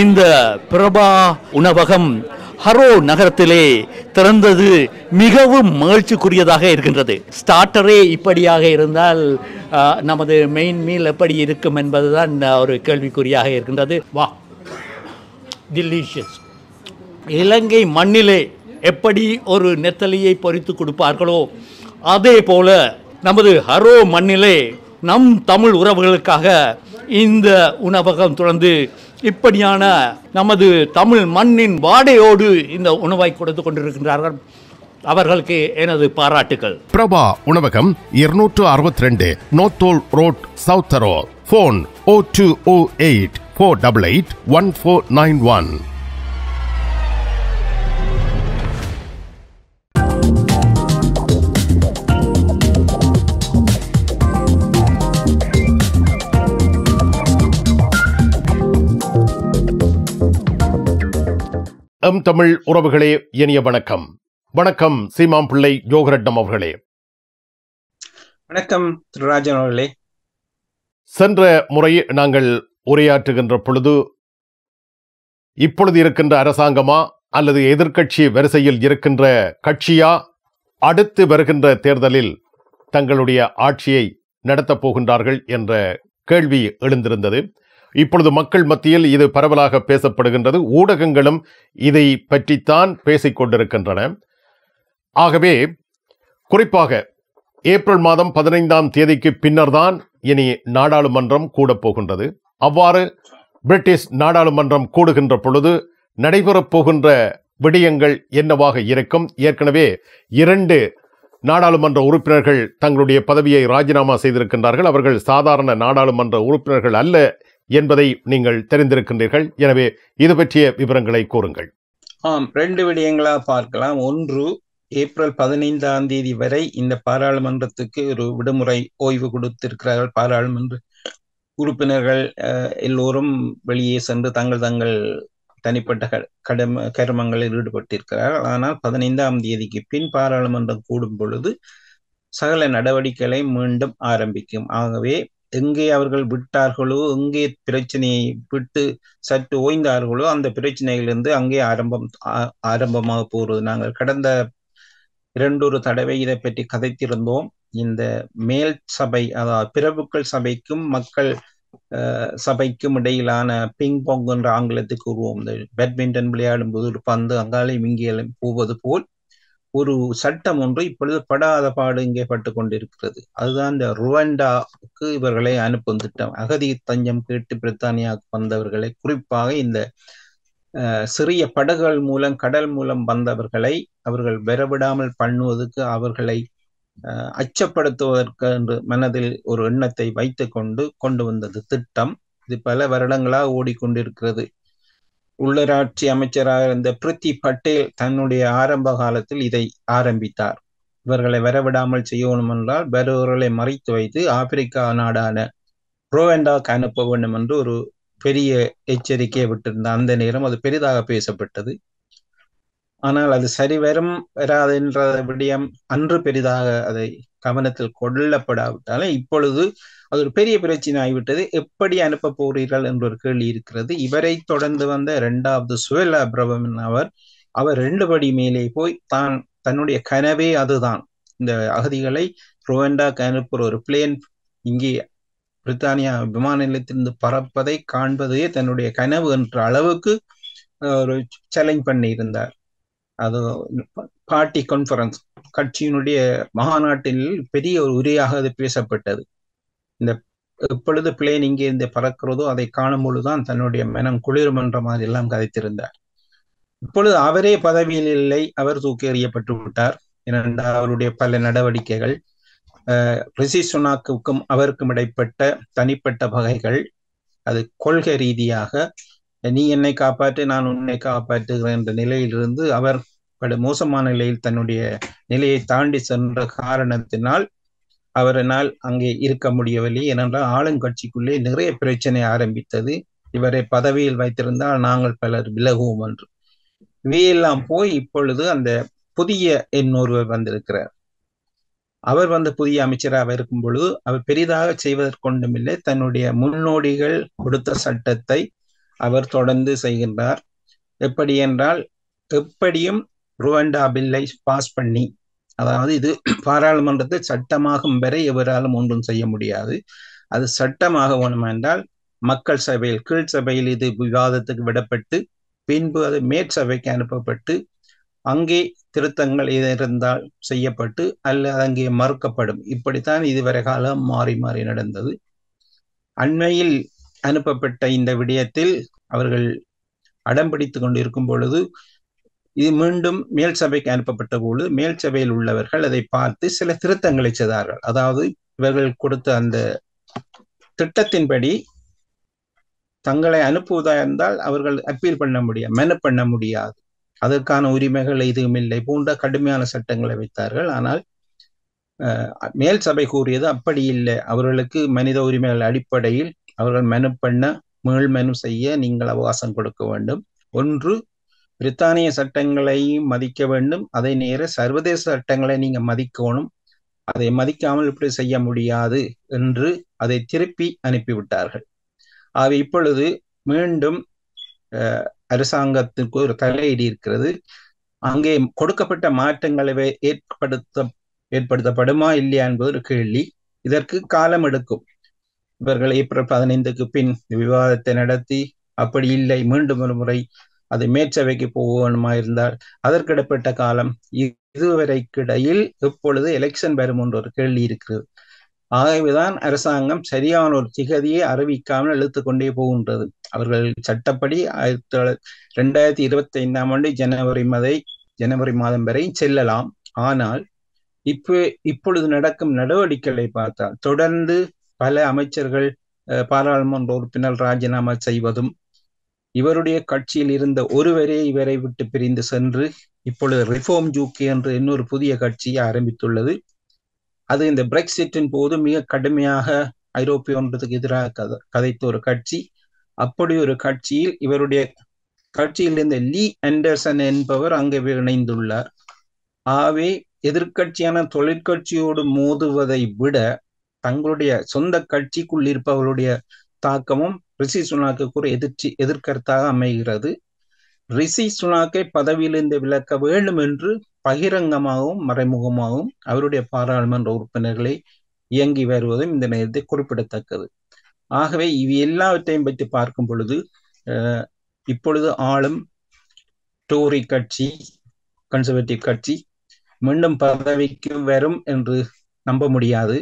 இந்த பிரபா உணவகம் ஹரோ நகரத்திலே திறந்தது மிகவும் மகிழ்ச்சிக்குரியதாக இருக்கின்றது ஸ்டார்டரே இப்படியாக இருந்தால் நமது மெயின் மீல் எப்படி இருக்கும் என்பதுதான் ஒரு கேள்விக்குறியாக இருக்கின்றது வா டிலிஷியஸ் இலங்கை மண்ணிலே எப்படி ஒரு நெத்தலியை பொறித்து கொடுப்பார்களோ அதே போல நமது ஹரோ மண்ணிலே நம் தமிழ் உறவுகளுக்காக இந்த உணவகம் தொடர்ந்து இப்படியான நமது தமிழ் மண்ணின் வாடையோடு இந்த உணவை கொடுத்து கொண்டிருக்கின்றார்கள் அவர்களுக்கு எனது பாராட்டுகள் பிரபா உணவகம் இருநூற்று அறுபத்தி ரெண்டு Northolt road South Harrow phone O two O eight four double eight one four nine one M தமிழ் உறவுகளே இனிய வணக்கம் வணக்கம் சீமாம் பிள்ளை யோகரட்னம் அவர்களே வணக்கம் திரு ராஜன் அவர்களே சென்ற முறை நாங்கள் உரையாற்றுகின்ற பொழுது இப்பொழுது இருக்கின்ற அரசாங்கமா அல்லது எதிர்கட்சி வரிசையில் இருக்கின்ற கட்சியா அடுத்து வருகின்ற தேர்தலில் தங்களுடைய ஆட்சியை நடத்தப் போகின்றார்கள் என்ற கேள்வி எழுந்திருந்தது இப்பொழுது மக்கள் மத்தியில் இது பரவலாக பேசப்படுகின்றது ஊடகங்களும் இதை பற்றித்தான் பேசிக்கொண்டிருக்கின்றன ஆகவே குறிப்பாக ஏப்ரல் மாதம் பதினைந்தாம் தேதிக்கு பின்னர் இனி நாடாளுமன்றம் கூட போகின்றது அவ்வாறு பிரிட்டிஷ் நாடாளுமன்றம் கூடுகின்ற பொழுது நடைபெறப் போகின்ற விடயங்கள் என்னவாக இருக்கும் ஏற்கனவே இரண்டு நாடாளுமன்ற உறுப்பினர்கள் தங்களுடைய பதவியை ராஜினாமா செய்திருக்கின்றார்கள் அவர்கள் சாதாரண நாடாளுமன்ற உறுப்பினர்கள் அல்ல என்பதை நீங்கள் தெரிந்திருக்கின்றீர்கள் எனவே இது பற்றிய விவரங்களை கூறுங்கள் ஆம் ரெண்டு விடயங்களா பார்க்கலாம் ஒன்று ஏப்ரல் பதினைந்தாம் தேதி வரை இந்த பாராளுமன்றத்துக்கு ஒரு விடுமுறை ஓய்வு கொடுத்திருக்கிறார்கள் பாராளுமன்ற உறுப்பினர்கள் எல்லோரும் வெளியே சென்று தங்கள் தங்கள் தனிப்பட்ட கடம கருமங்களில் ஈடுபட்டிருக்கிறார்கள் ஆனால் பதினைந்தாம் தேதிக்கு பின் பாராளுமன்றம் கூடும் பொழுது சகல நடவடிக்கைகளை மீண்டும் ஆரம்பிக்கும் ஆகவே எங்கே அவர்கள் விட்டார்களோ எங்கே பிரச்சனையை விட்டு சற்று ஓய்ந்தார்களோ அந்த பிரச்சனையிலிருந்து அங்கே ஆரம்பம் ஆரம்பமாக போறது நாங்கள் கடந்த இரண்டொரு தடவை இதை பற்றி கதைத்திருந்தோம் இந்த மேல் சபை அதாவது பிரபுக்கள் சபைக்கும் மக்கள் சபைக்கும் இடையிலான பிங் பாங் என்ற ஆங்கிலத்துக்கு உருவம் இந்த பேட்மிண்டன் விளையாடும் போது ஒரு பந்து அங்காலையும் இங்கேயும் போவது போல் ஒரு சட்டம் ஒன்று இப்பொழுது படாத பாடு இங்கே பட்டு கொண்டிருக்கிறது அதுதான் இந்த ருவண்டாவுக்கு இவர்களை அனுப்பும் திட்டம் அகதி தஞ்சம் கேட்டு பிரித்தானியாவுக்கு வந்தவர்களை குறிப்பாக இந்த சிறிய படகுகள் மூலம் கடல் மூலம் வந்தவர்களை அவர்கள் வரவிடாமல் பண்ணுவதற்கு அவர்களை அச்சப்படுத்துவதற்கு என்று மனதில் ஒரு எண்ணத்தை வைத்து கொண்டு கொண்டு வந்தது திட்டம் இது பல வருடங்களாக ஓடிக்கொண்டிருக்கிறது உள்ளராட்சி அமைச்சராக இருந்த பிரித்தி பட்டேல் தன்னுடைய ஆரம்ப காலத்தில் இதை ஆரம்பித்தார் இவர்களை வரவிடாமல் செய்யணும் என்றால் வருவர்களை மறைத்து வைத்து ஆப்பிரிக்கா நாடான ரோவெண்டாக்கு அனுப்ப வேண்டும் என்று ஒரு பெரிய எச்சரிக்கையை விட்டிருந்த அந்த நேரம் அது பெரிதாக பேசப்பட்டது ஆனால் அது சரிவரும் வராது என்ற விடயம் அன்று பெரிதாக அதை கவனத்தில் கொள்ளப்படாவிட்டாலும் இப்பொழுது அது ஒரு பெரிய பிரச்சனை ஆகிவிட்டது எப்படி அனுப்ப போகிறீர்கள் என்ற ஒரு கேள்வி இருக்கிறது இவரை தொடர்ந்து வந்த இரண்டாவது சுவேலா பிரபமன் அவர் அவர் ரெண்டு படி மேலே போய் தான் தன்னுடைய கனவே அதுதான் இந்த அகதிகளை ருவண்டாக்கு அனுப்புற ஒரு பிளேன் இங்கே பிரித்தானியா விமான நிலையத்திலிருந்து பறப்பதை காண்பதே தன்னுடைய கனவு என்ற அளவுக்கு ஒரு சேலஞ்ச் பண்ணியிருந்தார் அது பார்ட்டி கான்ஃபரன்ஸ் கட்சியினுடைய மாநாட்டில் பெரிய ஒரு உரையாக அது பேசப்பட்டது இந்த எப்பொழுது பிளேன் இங்கே இருந்து பறக்கிறதோ அதை காணும் பொழுதுதான் தன்னுடைய மனம் குளிரும் என்ற மாதிரி எல்லாம் கதைத்திருந்தார் இப்பொழுது அவரே பதவியில் இல்லை அவர் தூக்கி எறியப்பட்டு விட்டார் ஏனென்றால் அவருடைய பல நடவடிக்கைகள் ரிஷி சுனாக்குக்கும் அவருக்கும் இடைப்பட்ட தனிப்பட்ட வகைகள் அது கொள்கை ரீதியாக நீ என்னை காப்பாற்று நான் உன்னை காப்பாற்றுகிறேன் என்ற நிலையிலிருந்து அவர் பல மோசமான நிலையில் தன்னுடைய நிலையை தாண்டி சென்ற காரணத்தினால் அவரனால் அங்கே இருக்க முடியவில்லை ஏனென்றால் ஆளுங்கட்சிக்குள்ளே நிறைய பிரச்சனை ஆரம்பித்தது இவரை பதவியில் வைத்திருந்தால் நாங்கள் பலர் விலகுவோம் என்று இவையெல்லாம் போய் இப்பொழுது அந்த புதிய என்னொருவர் வந்திருக்கிறார் அவர் வந்த புதிய அமைச்சராக இருக்கும் பொழுது அவர் பெரிதாக செய்வதற்கொண்டுமில்லை தன்னுடைய முன்னோடிகள் கொடுத்த சட்டத்தை அவர் தொடர்ந்து செய்கின்றார் எப்படி என்றால் எப்படியும் ருவண்டா பில்லை பாஸ் பண்ணி அதாவது இது பாராளுமன்றத்தை சட்டமாகும் வரை எவராலும் ஒன்றும் செய்ய முடியாது அது சட்டமாக வேணும் என்றால் மக்கள் சபையில் கீழ் சபையில் இது விவாதத்துக்கு விடப்பட்டு பின்பு அது மேற்சபைக்கு அனுப்பப்பட்டு அங்கே திருத்தங்கள் இது இருந்தால் செய்யப்பட்டு அல்லது அங்கே மறுக்கப்படும் இப்படித்தான் இதுவரை காலம் மாறி மாறி நடந்தது அண்மையில் அனுப்பப்பட்ட இந்த விடயத்தில் அவர்கள் அடம் பிடித்து கொண்டிருக்கும் பொழுது இது மீண்டும் மேல் சபைக்கு அனுப்பப்பட்ட போது மேல் சபையில் உள்ளவர்கள் அதை பார்த்து சில திருத்தங்களை செய்தார்கள் அதாவது இவர்கள் கொடுத்த அந்த திட்டத்தின்படி தங்களை அனுப்புவதா இருந்தால் அவர்கள் அப்பீல் பண்ண முடியாது மென பண்ண முடியாது அதற்கான உரிமைகள் எதுவும் இல்லை போன்ற கடுமையான சட்டங்களை வைத்தார்கள் ஆனால் மேல் சபை கூறியது அப்படி இல்லை அவர்களுக்கு மனித உரிமைகள் அடிப்படையில் அவர்கள் மனு பண்ண மேல் மனு செய்ய நீங்கள் அவகாசம் கொடுக்க வேண்டும் ஒன்று பிரித்தானிய சட்டங்களை மதிக்க வேண்டும் அதே நேர சர்வதேச சட்டங்களை நீங்க மதிக்கணும் அதை மதிக்காமல் இப்படி செய்ய முடியாது என்று அதை திருப்பி அனுப்பிவிட்டார்கள் ஆக இப்பொழுது மீண்டும் அரசாங்கத்துக்கு ஒரு தலையீடு இருக்கிறது அங்கே கொடுக்கப்பட்ட மாற்றங்களை ஏற்படுத்த ஏற்படுத்தப்படுமா இல்லையா என்பது ஒரு கேள்வி இதற்கு காலம் எடுக்கும் இவர்கள் ஏப்ரல் பதினைந்துக்கு பின் விவாதத்தை நடத்தி அப்படி இல்லை மீண்டும் ஒரு முறை அது மேற்சவைக்கு போகணுமா இருந்தால் அதற்கிடப்பட்ட காலம் இதுவரைக்கிடையில் எப்பொழுது எலெக்ஷன் வரும் என்ற ஒரு கேள்வி இருக்கிறது ஆகவேதான் அரசாங்கம் சரியான ஒரு திகதியை அறிவிக்காமல் இழுத்து கொண்டே போகின்றது அவர்கள் சட்டப்படி ஆயிரத்தி தொள்ளாயிரத்தி ரெண்டாயிரத்தி இருபத்தி ஐந்தாம் ஆண்டு ஜனவரி மதை ஜனவரி மாதம் வரை செல்லலாம் ஆனால் இப்போ இப்பொழுது நடக்கும் நடவடிக்கைகளை பார்த்தால் தொடர்ந்து பல அமைச்சர்கள் பாராளுமன்ற உறுப்பினர் ராஜினாமா செய்வதும் இவருடைய கட்சியில் இருந்த ஒருவரே இவரை விட்டு பிரிந்து சென்று இப்பொழுது ரிஃபார்ம் ஜூக்கி என்று இன்னொரு புதிய கட்சியை ஆரம்பித்துள்ளது அது இந்த பிரெக்சிட்டின் போது மிக கடுமையாக ஐரோப்பிய ஒன்றத்துக்கு எதிராக கத கதைத்த ஒரு கட்சி அப்படி ஒரு கட்சியில் இவருடைய கட்சியில் இருந்த லீ அண்டர்சன் என்பவர் அங்கே இணைந்துள்ளார் ஆவே எதிர்கட்சியான தொழிற்கட்சியோடு மோதுவதை விட தங்களுடைய சொந்த கட்சிக்குள் இருப்பவருடைய தாக்கமும் ரிஷி சுனாக்குக்கு ஒரு எதிர்ச்சி எதிர்கருத்தாக அமைகிறது ரிஷி சுனாக்கை பதவியிலிருந்து விலக்க வேண்டும் என்று பகிரங்கமாகவும் மறைமுகமாகவும் அவருடைய பாராளுமன்ற உறுப்பினர்களை இயங்கி வருவதும் இந்த நேரத்தை குறிப்பிடத்தக்கது ஆகவே இவை எல்லாவற்றையும் பற்றி பார்க்கும் பொழுது இப்பொழுது ஆளும் டோரி கட்சி கன்சர்வேட்டிவ் கட்சி மீண்டும் பதவிக்கு வரும் என்று நம்ப முடியாது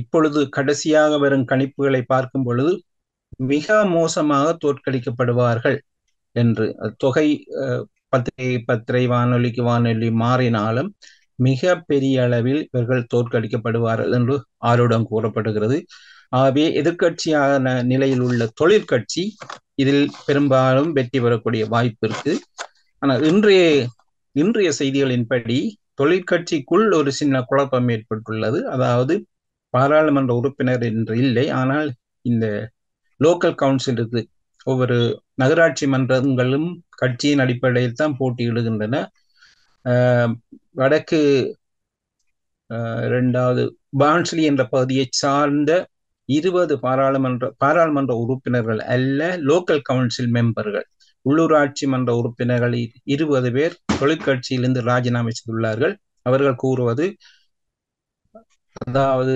இப்பொழுது கடைசியாக வரும் கணிப்புகளை பார்க்கும் பொழுது மிக மோசமாக தோற்கடிக்கப்படுவார்கள் என்று தொகை பத்திரிகை பத்திரை வானொலிக்கு வானொலி மாறினாலும் மிக பெரிய அளவில் இவர்கள் தோற்கடிக்கப்படுவார்கள் என்று ஆருடம் கூறப்படுகிறது ஆகவே எதிர்கட்சியான நிலையில் உள்ள தொழிற்கட்சி இதில் பெரும்பாலும் வெற்றி பெறக்கூடிய வாய்ப்பு இருக்கு ஆனால் இன்றைய இன்றைய செய்திகளின்படி தொழிற்கட்சிக்குள் ஒரு சின்ன குழப்பம் ஏற்பட்டுள்ளது அதாவது பாராளுமன்ற உறுப்பினர் என்று இல்லை ஆனால் இந்த லோக்கல் கவுன்சில் இருக்குது ஒவ்வொரு நகராட்சி மன்றங்களும் கட்சியின் அடிப்படையில் தான் போட்டியிடுகின்றன வடக்கு இரண்டாவது பான்ஸ்லி என்ற பகுதியை சார்ந்த இருபது பாராளுமன்ற பாராளுமன்ற உறுப்பினர்கள் அல்ல லோக்கல் கவுன்சில் மெம்பர்கள் உள்ளூராட்சி மன்ற உறுப்பினர்கள் இருபது பேர் தொழிற்கட்சியிலிருந்து ராஜினாமா செய்துள்ளார்கள் அவர்கள் கூறுவது அதாவது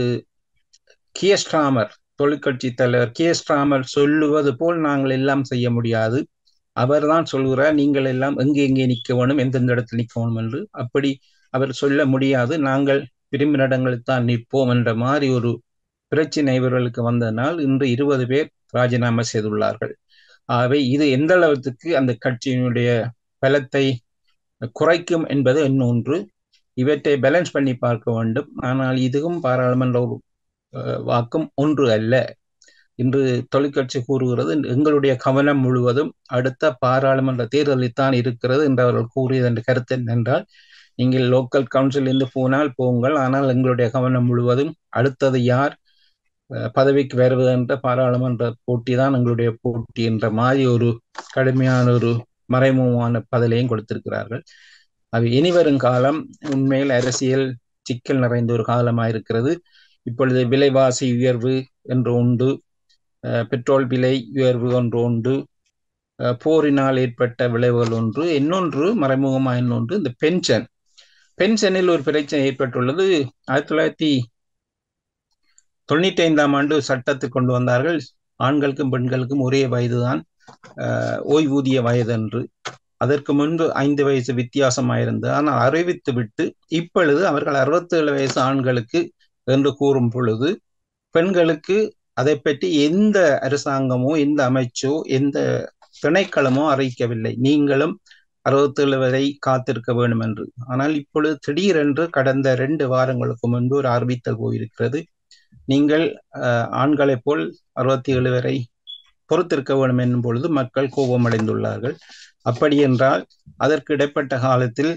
கியஸ்டாமர் தொழிற்கட்சி தலைவர் கே ஸ்ராமர் ராமல் சொல்லுவது போல் நாங்கள் எல்லாம் செய்ய முடியாது அவர் தான் சொல்கிறார் நீங்கள் எல்லாம் எங்கே எங்கே நிற்க வேணும் எந்தெந்த இடத்துல நிற்க வேணும் என்று அப்படி அவர் சொல்ல முடியாது நாங்கள் விரும்பின இடங்களில் தான் நிற்போம் என்ற மாதிரி ஒரு பிரச்சனை இவர்களுக்கு வந்ததனால் இன்று இருபது பேர் ராஜினாமா செய்துள்ளார்கள் ஆகவே இது எந்த அளவுக்கு அந்த கட்சியினுடைய பலத்தை குறைக்கும் என்பது இன்னொன்று இவற்றை பேலன்ஸ் பண்ணி பார்க்க வேண்டும் ஆனால் இதுவும் பாராளுமன்ற வாக்கும் ஒன்று அல்ல இன்று தொழிற்கட்சி கூறுகிறது எங்களுடைய கவனம் முழுவதும் அடுத்த பாராளுமன்ற தேர்தலில்தான் இருக்கிறது என்று அவர்கள் கூறியது என்ற கருத்து என்னென்றால் நீங்கள் லோக்கல் கவுன்சிலிருந்து போனால் போங்கள் ஆனால் எங்களுடைய கவனம் முழுவதும் அடுத்தது யார் பதவிக்கு வருவது என்ற பாராளுமன்ற போட்டி தான் எங்களுடைய போட்டி என்ற மாதிரி ஒரு கடுமையான ஒரு மறைமுகமான பதிலையும் கொடுத்திருக்கிறார்கள் அது இனி வரும் காலம் உண்மையில் அரசியல் சிக்கல் நிறைந்த ஒரு காலமாக இருக்கிறது இப்பொழுது விலைவாசி உயர்வு என்று உண்டு பெட்ரோல் விலை உயர்வு ஒன்று உண்டு போரினால் ஏற்பட்ட விளைவுகள் ஒன்று இன்னொன்று மறைமுகமாக இன்னொன்று இந்த பென்ஷன் பென்ஷனில் ஒரு பிரச்சனை ஏற்பட்டுள்ளது ஆயிரத்தி தொள்ளாயிரத்தி தொண்ணூத்தி ஐந்தாம் ஆண்டு சட்டத்தை கொண்டு வந்தார்கள் ஆண்களுக்கும் பெண்களுக்கும் ஒரே வயதுதான் ஓய்வூதிய வயது என்று அதற்கு முன்பு ஐந்து வயசு வித்தியாசமாயிருந்தது ஆனால் அறிவித்து விட்டு இப்பொழுது அவர்கள் அறுபத்தேழு வயசு ஆண்களுக்கு என்று கூறும் பொழுது பெண்களுக்கு அதை பற்றி எந்த அரசாங்கமோ எந்த அமைச்சோ எந்த திணைக்களமோ அறிவிக்கவில்லை நீங்களும் அறுபத்தேழு வரை காத்திருக்க வேண்டும் என்று ஆனால் இப்பொழுது திடீரென்று கடந்த ரெண்டு வாரங்களுக்கு முன்பு ஒரு அறிவித்தல் போயிருக்கிறது நீங்கள் ஆண்களைப் போல் அறுபத்தி ஏழு வரை பொறுத்திருக்க வேண்டும் என்னும் பொழுது மக்கள் கோபமடைந்துள்ளார்கள் அப்படி என்றால் அதற்கு இடைப்பட்ட காலத்தில்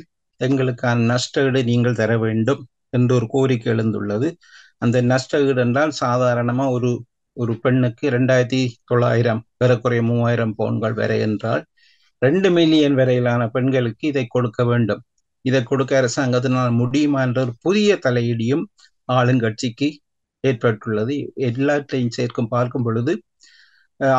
எங்களுக்கான நஷ்டஈடு நீங்கள் தர வேண்டும் என்று ஒரு கோரிக்கை எழுந்துள்ளது அந்த நஷ்ட ஈடு என்றால் சாதாரணமா ஒரு ஒரு பெண்ணுக்கு ரெண்டாயிரத்தி தொள்ளாயிரம் ஏறக்குறைய மூவாயிரம் பவுன்கள் வரை என்றால் ரெண்டு மில்லியன் வரையிலான பெண்களுக்கு இதை கொடுக்க வேண்டும் இதை கொடுக்க அரசாங்கத்தினால் முடியுமா என்ற ஒரு புதிய தலையீடியும் ஆளுங்கட்சிக்கு ஏற்பட்டுள்ளது எல்லாத்தையும் சேர்க்கும் பார்க்கும் பொழுது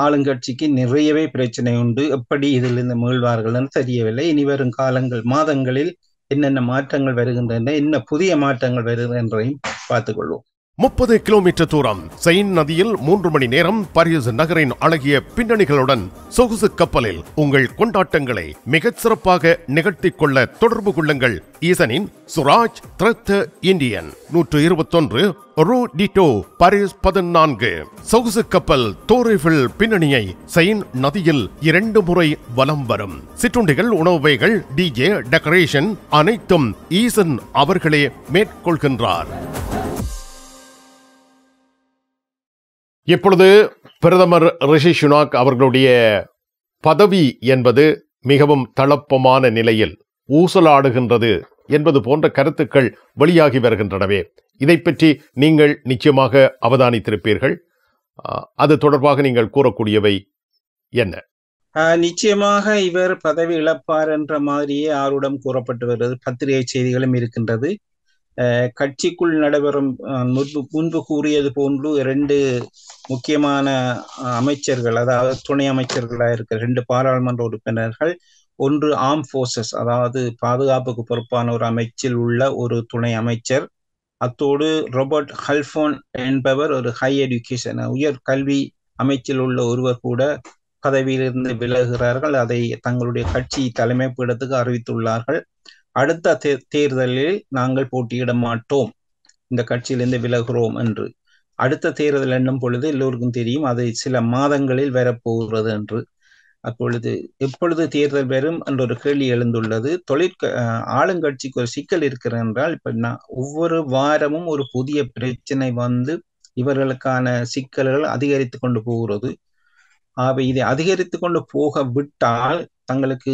ஆளுங்கட்சிக்கு நிறையவே பிரச்சனை உண்டு எப்படி இதிலிருந்து மீழ்வார்கள் தெரியவில்லை இனி வரும் காலங்கள் மாதங்களில் என்னென்ன மாற்றங்கள் வருகின்றன என்ன புதிய மாற்றங்கள் வருகின்றன என்றையும் பார்த்துக் கொள்வோம் முப்பது கிலோமீட்டர் தூரம் செயின் நதியில் மூன்று மணி நேரம் பாரிஸ் நகரின் அழகிய பின்னணிகளுடன் சொகுசு கப்பலில் உங்கள் கொண்டாட்டங்களை மிகச் சிறப்பாக நிகழ்த்தி கொள்ள தொடர்பு கொள்ளுங்கள் ஈசனின் சுராஜ் திரத்த இந்தியன் நூற்று இருபத்தொன்று ரூ டிட்டோ பாரிஸ் பதினான்கு சொகுசு கப்பல் தோரிஃபில் பின்னணியை செயின் நதியில் இரண்டு முறை வலம் வரும் சிற்றுண்டிகள் உணவுவைகள் டிஜே டெக்கரேஷன் அனைத்தும் ஈசன் அவர்களே மேற்கொள்கின்றார் இப்பொழுது பிரதமர் ரிஷி சுனாக் அவர்களுடைய பதவி என்பது மிகவும் தளப்பமான நிலையில் ஊசலாடுகின்றது என்பது போன்ற கருத்துக்கள் வெளியாகி வருகின்றனவே இதை பற்றி நீங்கள் நிச்சயமாக அவதானித்திருப்பீர்கள் அது தொடர்பாக நீங்கள் கூறக்கூடியவை என்ன நிச்சயமாக இவர் பதவி இழப்பார் என்ற மாதிரியே ஆர்வம் கூறப்பட்டு வருகிறது பத்திரிகை செய்திகளும் இருக்கின்றது கட்சிக்குள் நடைபெறும் முன்பு முன்பு கூறியது போன்று ரெண்டு முக்கியமான அமைச்சர்கள் அதாவது துணை அமைச்சர்களாக இருக்கிற ரெண்டு பாராளுமன்ற உறுப்பினர்கள் ஒன்று ஆர்ம் போர்சஸ் அதாவது பாதுகாப்புக்கு பொறுப்பான ஒரு அமைச்சில் உள்ள ஒரு துணை அமைச்சர் அத்தோடு ரோபர்ட் ஹல்ஃபோன் என்பவர் ஒரு ஹை எஜுகேஷன் உயர் கல்வி அமைச்சில் உள்ள ஒருவர் கூட பதவியிலிருந்து விலகுகிறார்கள் அதை தங்களுடைய கட்சி தலைமை பீடத்துக்கு அறிவித்துள்ளார்கள் அடுத்த தேர்தலில் நாங்கள் போட்டியிட மாட்டோம் இந்த கட்சியிலிருந்து விலகிறோம் என்று அடுத்த தேர்தல் என்னும் பொழுது எல்லோருக்கும் தெரியும் அது சில மாதங்களில் வரப்போகிறது என்று அப்பொழுது எப்பொழுது தேர்தல் வரும் என்ற ஒரு கேள்வி எழுந்துள்ளது தொழிற்க ஆளுங்கட்சிக்கு ஒரு சிக்கல் இருக்கிறது என்றால் இப்ப நான் ஒவ்வொரு வாரமும் ஒரு புதிய பிரச்சனை வந்து இவர்களுக்கான சிக்கல்கள் அதிகரித்து கொண்டு போகிறது ஆக இதை அதிகரித்து கொண்டு போக விட்டால் தங்களுக்கு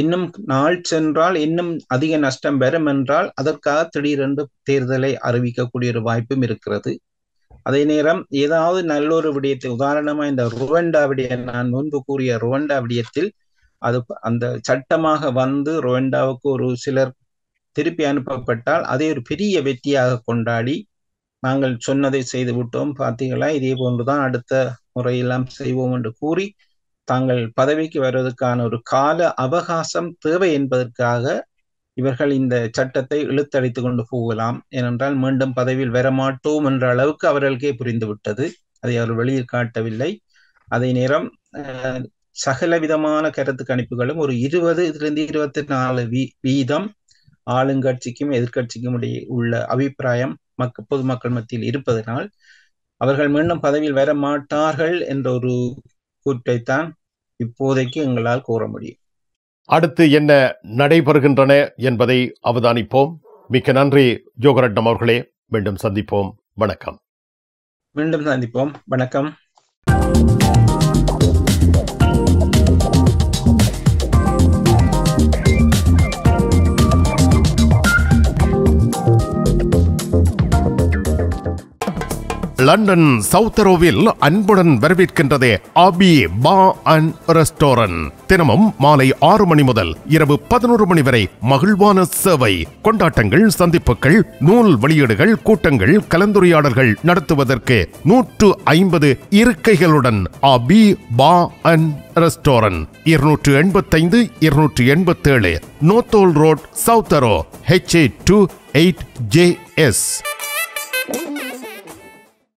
இன்னும் நாள் சென்றால் இன்னும் அதிக நஷ்டம் பெறும் என்றால் அதற்காக திடீரென்று தேர்தலை அறிவிக்கக்கூடிய ஒரு வாய்ப்பும் இருக்கிறது அதே நேரம் ஏதாவது நல்லொரு விடயத்தை உதாரணமா இந்த ருவண்டா விடயம் நான் முன்பு கூறிய ருவண்டா விடயத்தில் அது அந்த சட்டமாக வந்து ருவண்டாவுக்கு ஒரு சிலர் திருப்பி அனுப்பப்பட்டால் அதை ஒரு பெரிய வெற்றியாக கொண்டாடி நாங்கள் சொன்னதை செய்து விட்டோம் பார்த்தீங்களா இதே போன்றுதான் அடுத்த முறையெல்லாம் செய்வோம் என்று கூறி தாங்கள் பதவிக்கு வருவதற்கான ஒரு கால அவகாசம் தேவை என்பதற்காக இவர்கள் இந்த சட்டத்தை இழுத்தடித்து கொண்டு போகலாம் ஏனென்றால் மீண்டும் பதவியில் வரமாட்டோம் என்ற அளவுக்கு அவர்களுக்கே புரிந்துவிட்டது அதை அவர் வெளியில் காட்டவில்லை அதே நேரம் சகல விதமான கருத்து கணிப்புகளும் ஒரு இருபது இதிலிருந்து இருபத்தி நாலு வீ வீதம் ஆளுங்கட்சிக்கும் எதிர்கட்சிக்கும் இடையே உள்ள அபிப்பிராயம் மக்க பொதுமக்கள் மத்தியில் இருப்பதனால் அவர்கள் மீண்டும் பதவியில் வர மாட்டார்கள் என்ற ஒரு கூற்றைத்தான் இப்போதைக்கு எங்களால் கூற முடியும் அடுத்து என்ன நடைபெறுகின்றன என்பதை அவதானிப்போம் மிக்க நன்றி ஜோகரட்னம் அவர்களே மீண்டும் சந்திப்போம் வணக்கம் மீண்டும் சந்திப்போம் வணக்கம் லண்டன் சவுத்தரோவில் அன்புடன் வரவேற்கின்றது அபி பா அண்ட் ரெஸ்டாரண்ட் தினமும் மாலை ஆறு மணி முதல் இரவு பதினோரு மணி வரை மகிழ்வான சேவை கொண்டாட்டங்கள் சந்திப்புகள் நூல் வெளியீடுகள் கூட்டங்கள் கலந்துரையாடல்கள் நடத்துவதற்கு நூற்று ஐம்பது இருக்கைகளுடன் அபி பா அண்ட் ரெஸ்டாரண்ட் இருநூற்று எண்பத்தைந்து இருநூற்று எண்பத்தேழு Northolt road South Harrow H A two eight J S